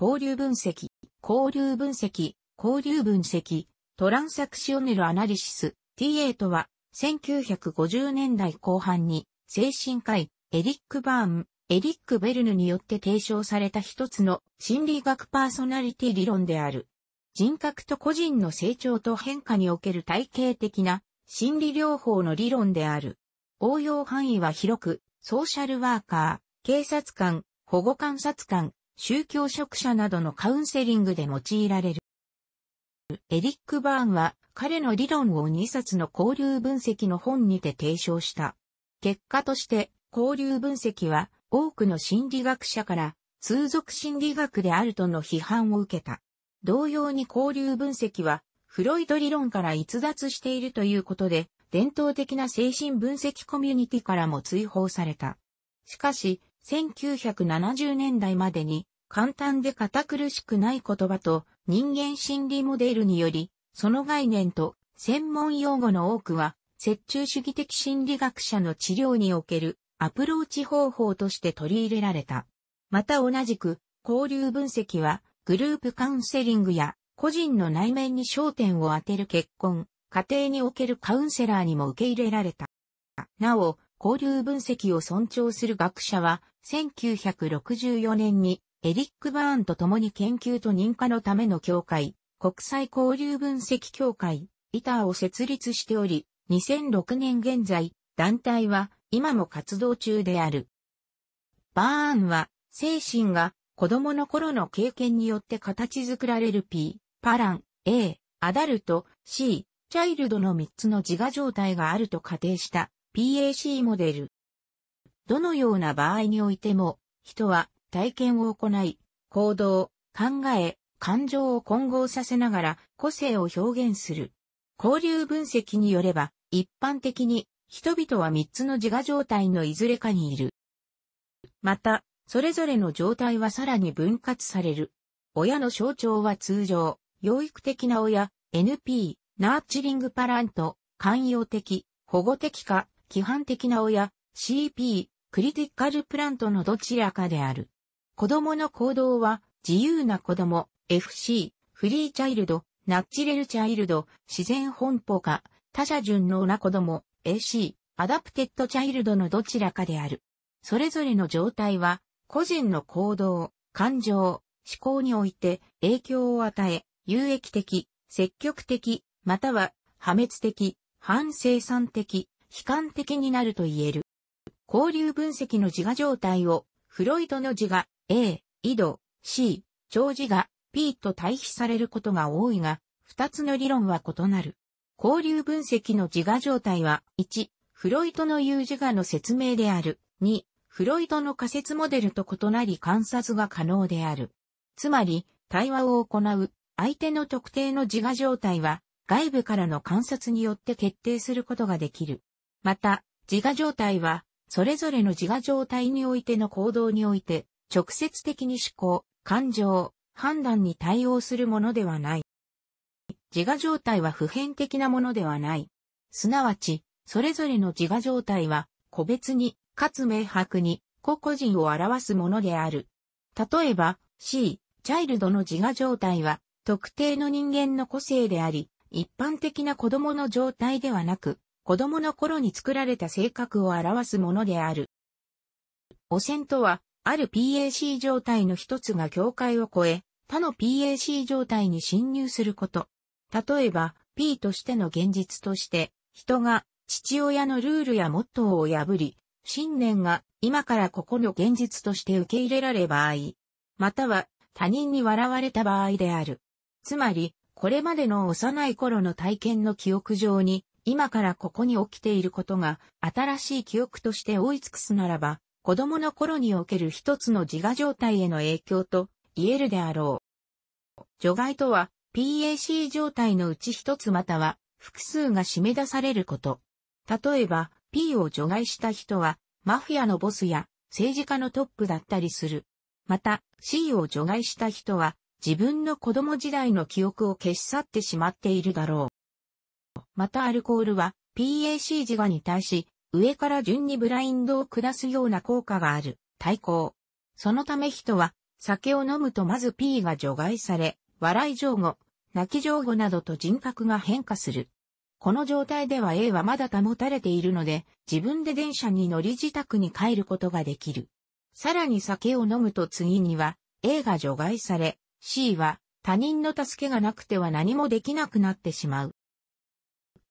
交流分析、交流分析、交流分析、トランサクショネルアナリシス TA とは、1950年代後半に、精神科医、エリック・バーン、エリック・ベルヌによって提唱された一つの心理学パーソナリティ理論である。人格と個人の成長と変化における体系的な心理療法の理論である。応用範囲は広く、ソーシャルワーカー、警察官、保護観察官、宗教職者などのカウンセリングで用いられる。エリック・バーンは彼の理論を2冊の交流分析の本にて提唱した。結果として交流分析は多くの心理学者から通俗心理学であるとの批判を受けた。同様に交流分析はフロイド理論から逸脱しているということで伝統的な精神分析コミュニティからも追放された。しかし、1970年代までに簡単で堅苦しくない言葉と人間心理モデルにより、その概念と専門用語の多くは、折中主義的心理学者の治療におけるアプローチ方法として取り入れられた。また同じく、交流分析は、グループカウンセリングや、個人の内面に焦点を当てる結婚、家庭におけるカウンセラーにも受け入れられた。なお、交流分析を尊重する学者は、1964年にエリック・バーンと共に研究と認可のための協会、国際交流分析協会、イターを設立しており、2006年現在、団体は今も活動中である。バーンは、精神が子供の頃の経験によって形作られる P、パラン、A、アダルト、C、チャイルドの3つの自我状態があると仮定した PAC モデル。どのような場合においても、人は体験を行い、行動、考え、感情を混合させながら個性を表現する。交流分析によれば、一般的に人々は3つの自我状態のいずれかにいる。また、それぞれの状態はさらに分割される。親の象徴は通常、養育的な親、NP、ナーチリングパラント、寛容的、保護的か、規範的な親、CP、クリティカルプラントのどちらかである。子供の行動は、自由な子供、FC、フリーチャイルド、ナッチレルチャイルド、自然奔放か、他者順応な子供、AC、アダプテッドチャイルドのどちらかである。それぞれの状態は、個人の行動、感情、思考において影響を与え、有益的、積極的、または破滅的、反生産的、悲観的になると言える。交流分析の自我状態を、フロイトの自我、A、井戸、C、長字が P と対比されることが多いが、二つの理論は異なる。交流分析の自我状態は、1、フロイトの有自我の説明である。2、フロイトの仮説モデルと異なり観察が可能である。つまり、対話を行う、相手の特定の自我状態は、外部からの観察によって決定することができる。また、自我状態は、それぞれの自我状態においての行動において、直接的に思考、感情、判断に対応するものではない。自我状態は普遍的なものではない。すなわち、それぞれの自我状態は、個別に、かつ明白に、個々人を表すものである。例えば、C、チャイルドの自我状態は、特定の人間の個性であり、一般的な子供の状態ではなく、子供の頃に作られた性格を表すものである。汚染とは、ある PAC 状態の一つが境界を越え、他の PAC 状態に侵入すること。例えば、P としての現実として、人が父親のルールやモットーを破り、信念が今からここの現実として受け入れられ場合、または他人に笑われた場合である。つまり、これまでの幼い頃の体験の記憶上に、今からここに起きていることが新しい記憶として追いつくすならば、子供の頃における一つの自我状態への影響と言えるであろう。除外とは、PAC 状態のうち一つまたは複数が締め出されること。例えば、P を除外した人は、マフィアのボスや政治家のトップだったりする。また、C を除外した人は、自分の子供時代の記憶を消し去ってしまっているだろう。またアルコールは PAC 自我に対し上から順にブラインドを下すような効果がある、対抗。そのため人は、酒を飲むとまず P が除外され、笑い上報、泣き上報などと人格が変化する。この状態では A はまだ保たれているので、自分で電車に乗り自宅に帰ることができる。さらに酒を飲むと次には、A が除外され、C は他人の助けがなくては何もできなくなってしまう。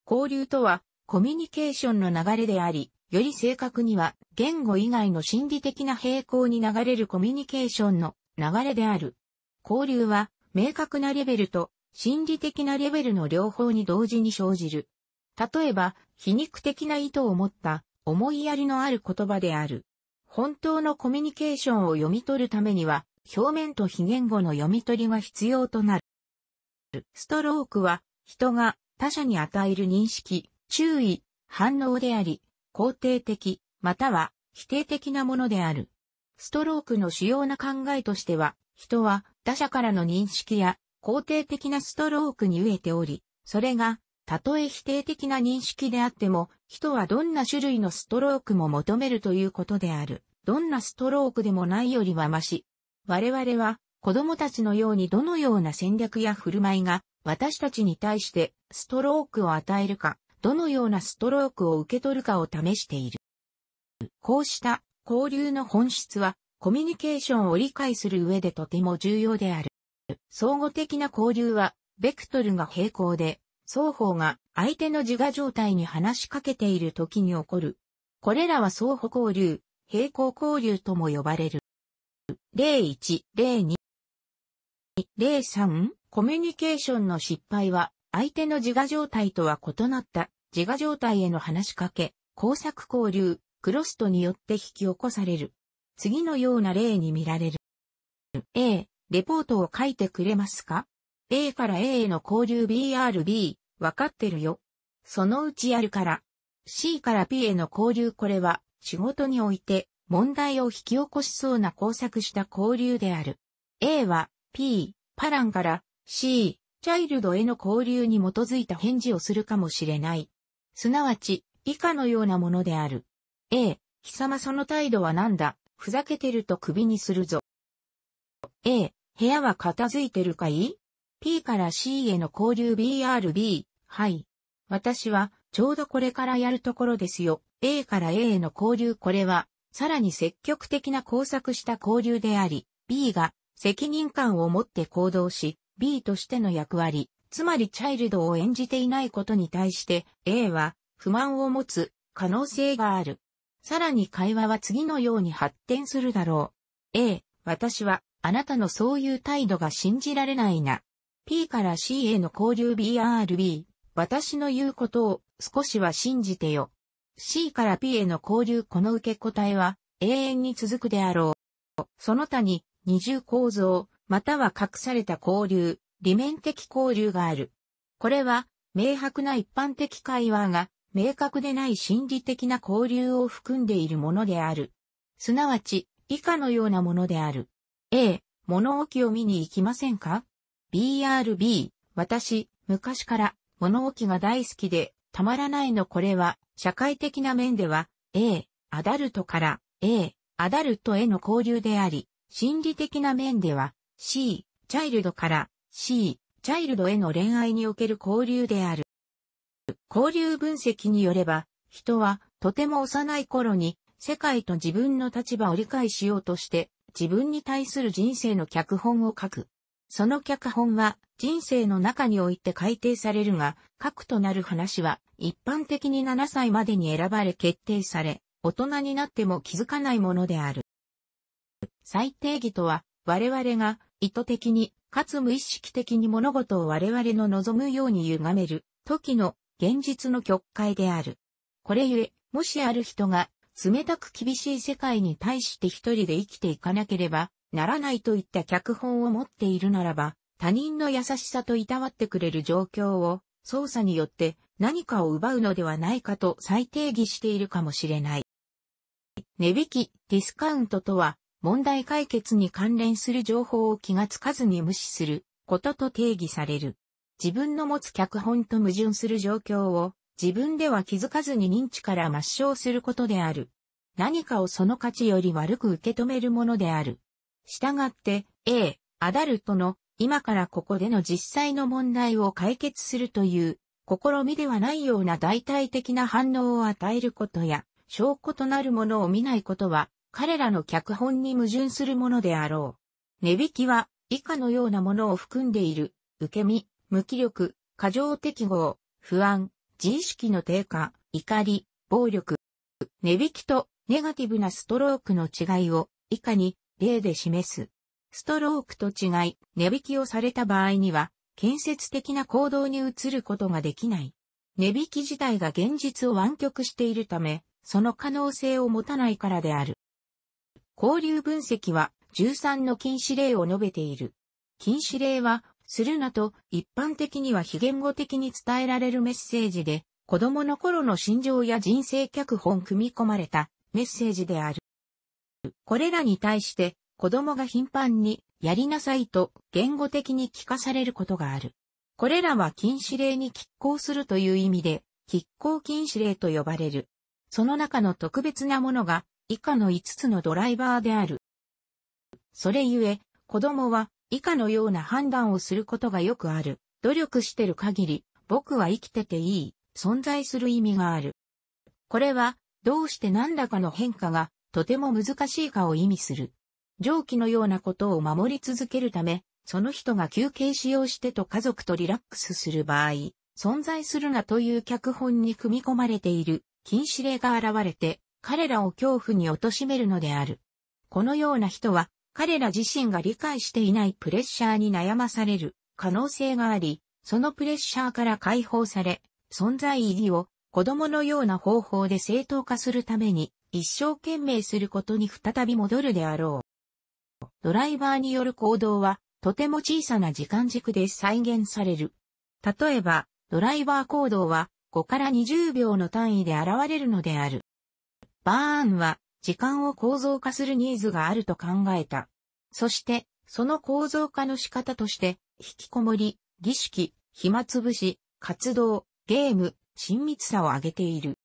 交流とは、コミュニケーションの流れであり、より正確には言語以外の心理的な平行に流れるコミュニケーションの流れである。交流は明確なレベルと心理的なレベルの両方に同時に生じる。例えば、皮肉的な意図を持った思いやりのある言葉である。本当のコミュニケーションを読み取るためには、表面と非言語の読み取りが必要となる。ストロークは、人が他者に与える認識、注意、反応であり、肯定的、または否定的なものである。ストロークの主要な考えとしては、人は他者からの認識や肯定的なストロークに飢えており、それが、たとえ否定的な認識であっても、人はどんな種類のストロークも求めるということである。どんなストロークでもないよりはまし。我々は、子供たちのようにどのような戦略や振る舞いが、私たちに対してストロークを与えるか、どのようなストロークを受け取るかを試している。こうした交流の本質は、コミュニケーションを理解する上でとても重要である。相互的な交流は、ベクトルが平行で、双方が相手の自我状態に話しかけている時に起こる。これらは相互交流、平行交流とも呼ばれる。01、02、03コミュニケーションの失敗は相手の自我状態とは異なった自我状態への話しかけ、工作交流、クロストによって引き起こされる。次のような例に見られる。A、レポートを書いてくれますか ?A から A への交流 BRB、わかってるよ。そのうちやるから。C から P への交流これは、仕事において、問題を引き起こしそうな工作した交流である。A は、P、パランから、C、チャイルドへの交流に基づいた返事をするかもしれない。すなわち、以下のようなものである。A、貴様その態度はなんだ、ふざけてると首にするぞ。A、部屋は片付いてるかい ?P から C への交流 BRB、はい。私は、ちょうどこれからやるところですよ。A から A への交流これは、さらに積極的な工作した交流であり、B が責任感を持って行動し、B としての役割、つまりチャイルドを演じていないことに対して A は不満を持つ可能性がある。さらに会話は次のように発展するだろう。A、私はあなたのそういう態度が信じられないな。P から C への交流 BRB、私の言うことを少しは信じてよ。C から P への交流この受け答えは永遠に続くであろう。その他に二重構造、または隠された交流、理面的交流がある。これは、明白な一般的会話が、明確でない心理的な交流を含んでいるものである。すなわち、以下のようなものである。A、物置を見に行きませんか ?BRB、私、昔から、物置が大好きで、たまらないのこれは、社会的な面では、A、アダルトから、A、アダルトへの交流であり、心理的な面では、C、チャイルドから C、チャイルドへの恋愛における交流である。交流分析によれば、人はとても幼い頃に世界と自分の立場を理解しようとして自分に対する人生の脚本を書く。その脚本は人生の中において改定されるが、核となる話は一般的に7歳までに選ばれ決定され、大人になっても気づかないものである。最定義とは、我々が意図的に、かつ無意識的に物事を我々の望むように歪める、時の現実の極快である。これゆえ、もしある人が、冷たく厳しい世界に対して一人で生きていかなければ、ならないといった脚本を持っているならば、他人の優しさといたわってくれる状況を、操作によって何かを奪うのではないかと再定義しているかもしれない。値引き、ディスカウントとは、問題解決に関連する情報を気がつかずに無視することと定義される。自分の持つ脚本と矛盾する状況を自分では気づかずに認知から抹消することである。何かをその価値より悪く受け止めるものである。従って、A、アダルトの今からここでの実際の問題を解決するという試みではないような代替的な反応を与えることや証拠となるものを見ないことは彼らの脚本に矛盾するものであろう。値引きは以下のようなものを含んでいる。受け身、無気力、過剰適合、不安、自意識の低下、怒り、暴力。値引きとネガティブなストロークの違いを以下に例で示す。ストロークと違い、値引きをされた場合には、建設的な行動に移ることができない。値引き自体が現実を湾曲しているため、その可能性を持たないからである。交流分析は13の禁止令を述べている。禁止令は、するなと一般的には非言語的に伝えられるメッセージで、子供の頃の心情や人生脚本組み込まれたメッセージである。これらに対して子供が頻繁にやりなさいと言語的に聞かされることがある。これらは禁止令に拮抗するという意味で、拮抗禁止令と呼ばれる。その中の特別なものが以下の5つのドライバーである。それゆえ、子供は以下のような判断をすることがよくある。努力してる限り、僕は生きてていい、存在する意味がある。これは、どうして何らかの変化が、とても難しいかを意味する。上記のようなことを守り続けるため、その人が休憩しようしてと家族とリラックスする場合、存在するなという脚本に組み込まれている禁止令が現れて、彼らを恐怖に貶めるのである。このような人は、彼ら自身が理解していないプレッシャーに悩まされる可能性があり、そのプレッシャーから解放され、存在意義を子供のような方法で正当化するために一生懸命することに再び戻るであろう。ドライバーによる行動はとても小さな時間軸で再現される。例えば、ドライバー行動は5から20秒の単位で現れるのである。バーンは時間を構造化するニーズがあると考えた。そして、その構造化の仕方として、引きこもり、儀式、暇つぶし、活動、ゲーム、親密さを挙げている。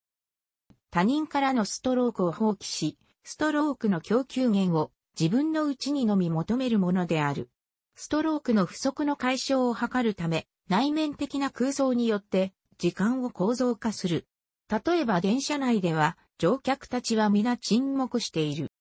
他人からのストロークを放棄し、ストロークの供給源を自分の内にのみ求めるものである。ストロークの不足の解消を図るため、内面的な空想によって時間を構造化する。例えば電車内では乗客たちは皆沈黙している。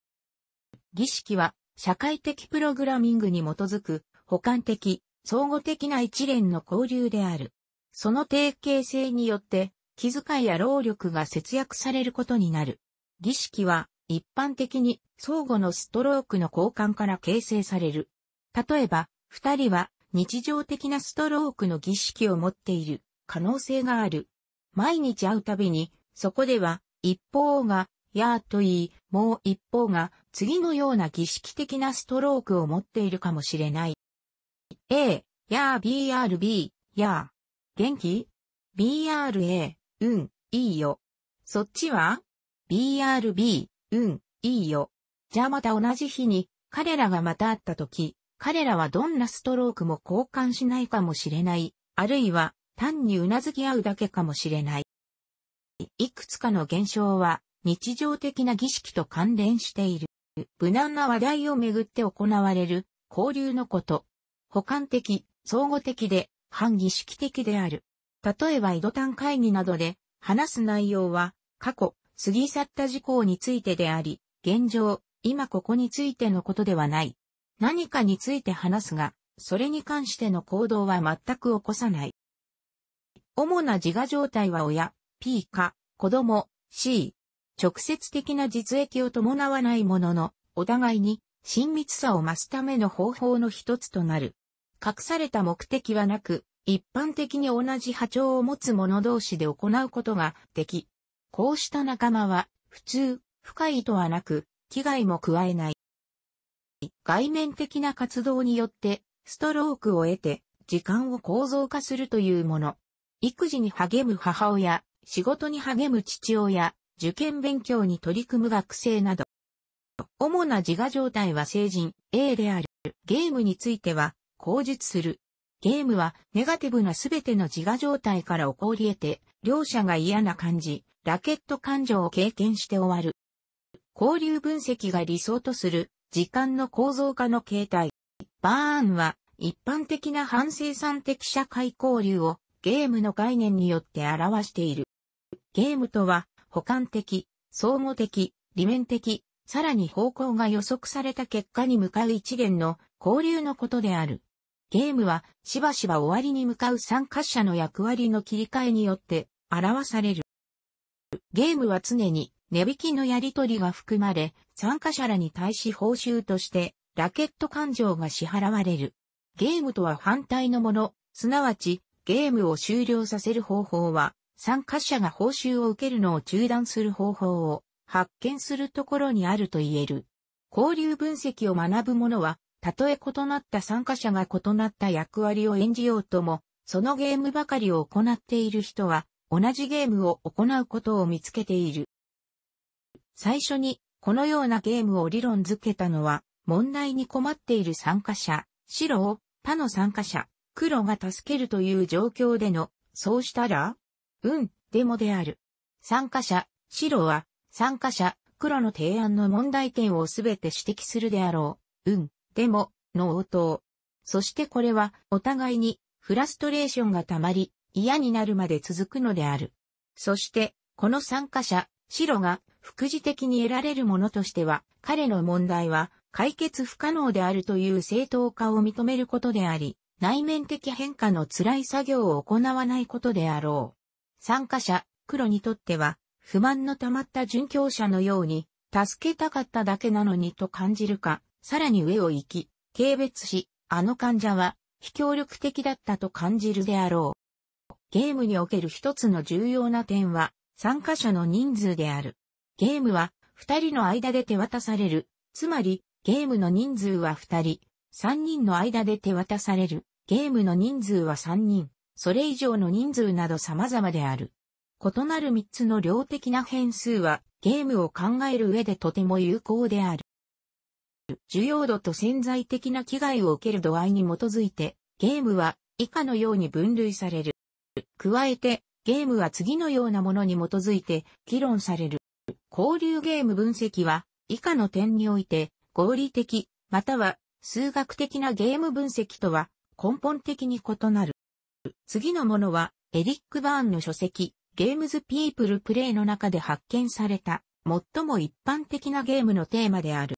儀式は、社会的プログラミングに基づく、補完的、相互的な一連の交流である。その定型性によって、気遣いや労力が節約されることになる。儀式は、一般的に相互のストロークの交換から形成される。例えば、二人は日常的なストロークの儀式を持っている可能性がある。毎日会うたびに、そこでは一方が、やーと言い、もう一方が、次のような儀式的なストロークを持っているかもしれない。A、やー BRB、やー。元気 ?BRA、うん、いいよ。そっちは ?BRB、うん、いいよ。じゃあまた同じ日に、彼らがまた会った時、彼らはどんなストロークも交換しないかもしれない。あるいは、単に頷き合うだけかもしれない。いくつかの現象は日常的な儀式と関連している。無難な話題をめぐって行われる交流のこと。補完的、相互的で、反儀式的である。例えば井戸端会議などで話す内容は過去、過ぎ去った事項についてであり、現状、今ここについてのことではない。何かについて話すが、それに関しての行動は全く起こさない。主な自我状態は親、P か、子供、C。直接的な実益を伴わないものの、お互いに親密さを増すための方法の一つとなる。隠された目的はなく、一般的に同じ波長を持つ者同士で行うことができ、こうした仲間は、普通、深い意図はなく、危害も加えない。外面的な活動によって、ストロークを得て、時間を構造化するというもの。育児に励む母親、仕事に励む父親、受験勉強に取り組む学生など。主な自我状態は成人、A である。ゲームについては、口述する。ゲームは、ネガティブなすべての自我状態から起こり得て、両者が嫌な感じ、ラケット感情を経験して終わる。交流分析が理想とする、時間の構造化の形態。バーンは、一般的な反生産的社会交流をゲームの概念によって表している。ゲームとは、補完的、相互的、理面的、さらに方向が予測された結果に向かう一連の交流のことである。ゲームは、しばしば終わりに向かう参加者の役割の切り替えによって表される。ゲームは常に値引きのやり取りが含まれ、参加者らに対し報酬として、ラケット勘定が支払われる。ゲームとは反対のもの、すなわち、ゲームを終了させる方法は、参加者が報酬を受けるのを中断する方法を発見するところにあると言える。交流分析を学ぶ者は、たとえ異なった参加者が異なった役割を演じようとも、そのゲームばかりを行っている人は、同じゲームを行うことを見つけている。最初に、このようなゲームを理論づけたのは、問題に困っている参加者、白を他の参加者、黒が助けるという状況での、そうしたら、うん、でもである。参加者、白は、参加者、黒の提案の問題点をすべて指摘するであろう。うん、でも、の応答。そしてこれは、お互いに、フラストレーションが溜まり、嫌になるまで続くのである。そして、この参加者、白が、副次的に得られるものとしては、彼の問題は、解決不可能であるという正当化を認めることであり、内面的変化の辛い作業を行わないことであろう。参加者、黒にとっては、不満の溜まった殉教者のように、助けたかっただけなのにと感じるか、さらに上を行き、軽蔑し、あの患者は、非協力的だったと感じるであろう。ゲームにおける一つの重要な点は、参加者の人数である。ゲームは、二人の間で手渡される。つまり、ゲームの人数は二人、三人の間で手渡される。ゲームの人数は三人。それ以上の人数など様々である。異なる3つの量的な変数は、ゲームを考える上でとても有効である。需要度と潜在的な危害を受ける度合いに基づいて、ゲームは以下のように分類される。加えて、ゲームは次のようなものに基づいて議論される。交流ゲーム分析は、以下の点において、合理的、または数学的なゲーム分析とは根本的に異なる。次のものは、エリック・バーンの書籍、ゲームズ・ピープル・プレイの中で発見された、最も一般的なゲームのテーマである。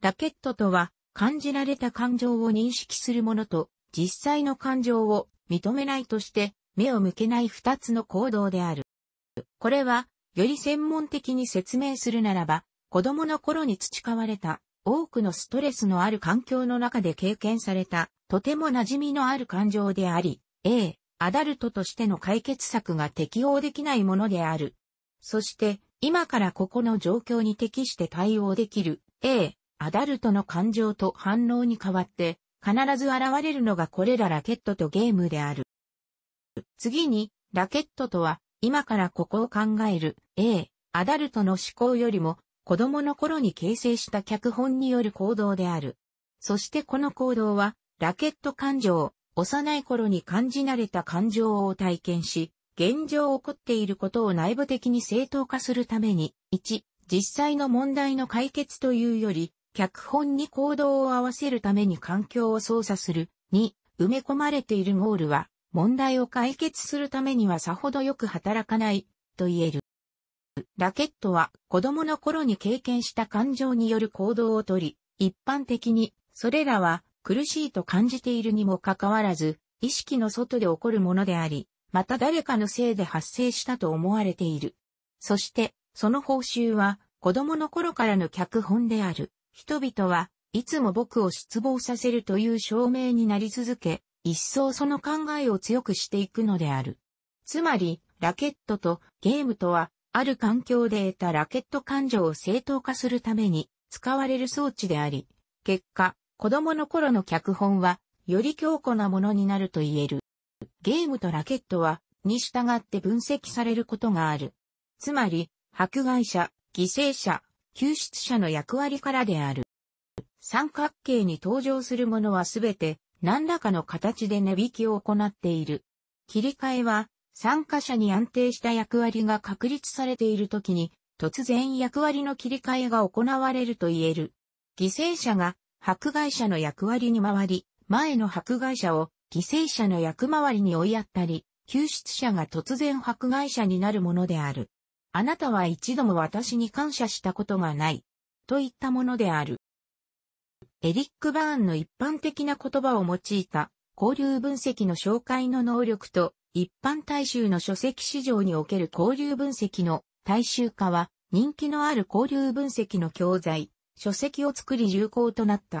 ラケットとは、感じられた感情を認識するものと、実際の感情を認めないとして、目を向けない二つの行動である。これは、より専門的に説明するならば、子供の頃に培われた多くのストレスのある環境の中で経験された、とても馴染みのある感情であり、A、アダルトとしての解決策が適応できないものである。そして、今からここの状況に適して対応できる A、アダルトの感情と反応に代わって、必ず現れるのがこれらラケットとゲームである。次に、ラケットとは、今からここを考える A、アダルトの思考よりも、子供の頃に形成した脚本による行動である。そしてこの行動は、ラケット感情、幼い頃に感じ慣れた感情を体験し、現状起こっていることを内部的に正当化するために、1、実際の問題の解決というより、脚本に行動を合わせるために環境を操作する。2、埋め込まれているゴールは、問題を解決するためにはさほどよく働かない、と言える。ラケットは子供の頃に経験した感情による行動をとり、一般的にそれらは苦しいと感じているにもかかわらず、意識の外で起こるものであり、また誰かのせいで発生したと思われている。そして、その報酬は、子供の頃からの脚本である。人々はいつも僕を失望させるという証明になり続け、一層その考えを強くしていくのである。つまり、ラケットとゲームとは、ある環境で得たラケット感情を正当化するために使われる装置であり、結果、子供の頃の脚本は、より強固なものになると言える。ゲームとラケットは、に従って分析されることがある。つまり、迫害者、犠牲者、救出者の役割からである。三角形に登場するものはすべて何らかの形で値引きを行っている。切り替えは参加者に安定した役割が確立されているときに突然役割の切り替えが行われると言える。犠牲者が迫害者の役割に回り、前の迫害者を犠牲者の役回りに追いやったり、救出者が突然迫害者になるものである。あなたは一度も私に感謝したことがない。といったものである。エリック・バーンの一般的な言葉を用いた交流分析の紹介の能力と一般大衆の書籍市場における交流分析の大衆化は人気のある交流分析の教材書籍を作り流行となった。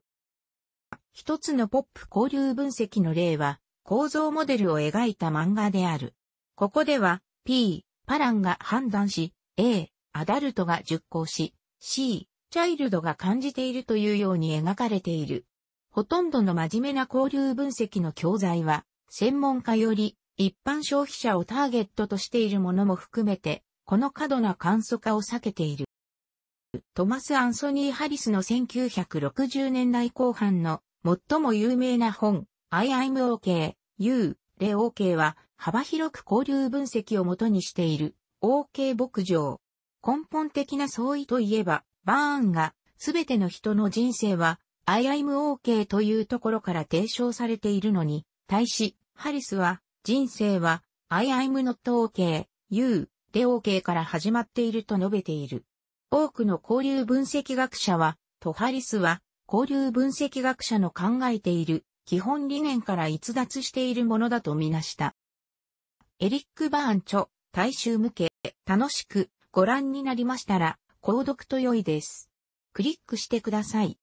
一つのポップ交流分析の例は、構造モデルを描いた漫画である。ここでは、P、パランが判断し、A、アダルトが熟考し、C、チャイルドが感じているというように描かれている。ほとんどの真面目な交流分析の教材は、専門家より一般消費者をターゲットとしているものも含めて、この過度な簡素化を避けている。トマス・アンソニー・ハリスの1960年代後半の最も有名な本、I am OK, You, Le OK は幅広く交流分析をもとにしている OK 牧場。根本的な相違といえば、バーンがすべての人の人生は I am OK というところから提唱されているのに、対し、ハリスは人生は I am not OK, You, Le OK から始まっていると述べている。多くの交流分析学者は、トハリスは、交流分析学者の考えている基本理念から逸脱しているものだとみなした。エリック・バーン著、大衆向け、楽しくご覧になりましたら、購読と良いです。クリックしてください。